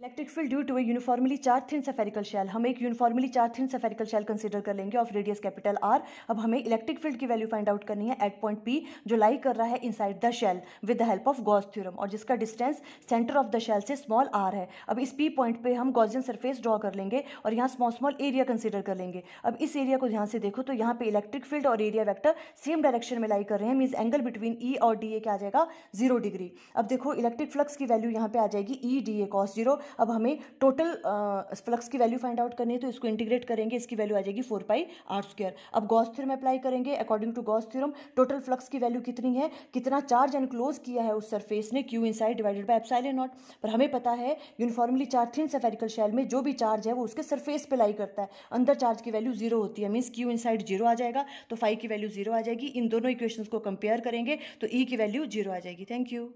electric field due to a uniformly charged thin spherical shell हम एक uniformly charged thin spherical shell consider कर लेंगे of radius capital R अब हमें electric field की value find out करनी है एट पॉइंट पी जो लाई कर रहा है inside the shell with the help of Gauss theorem और जिसका distance centre of the shell से स्मॉल आर है अब इस पी पॉइंट पे हम गॉजियन सरफेस ड्रॉ कर लेंगे और यहाँ स्मॉल स्मॉल एरिया कंसिडर कर लेंगे अब इस एरिया को ध्यान से देखो तो यहाँ पे इलेक्ट्रिक फील्ड और एरिया वैक्टर सेम डायरेक्शन में लाई कर रहे हैं मीन्स एंगल बिटवीन ई और डी ए क्या आ जाएगा जीरो डिग्री अब देखो इलेक्ट्रिक फ्लक्स की वैल्यू यहाँ पे आ जाएगी E D A cos zero अब हमें टोटल फ्लक्स की वैल्यू फाइंड आउट करनी है तो इसको इंटीग्रेट करेंगे इसकी वैल्यू आ जाएगी फोर पाई आर स्क्वायर अब गॉस थ्योरम अप्लाई करेंगे according to Gauss theorem total flux की वैल्यू कितनी है कितना चार्ज एनक्लोज किया है उस सरफेस ने Q inside divided by epsilon naught पर हमें पता है uniformly charge thin spherical shell में जो भी चार्ज है वो उसके सरफेस पे लाई करता है अंदर चार्ज की वैल्यू जीरो होती है मीन्स क्यू इनसाइड जीरो आ जाएगा तो फाइव की वैल्यू जीरो आ जाएगी इन दोनों इक्वेशन को कंपेयर करेंगे तो ई e की वैल्यू जीरो आ जाएगी थैंक यू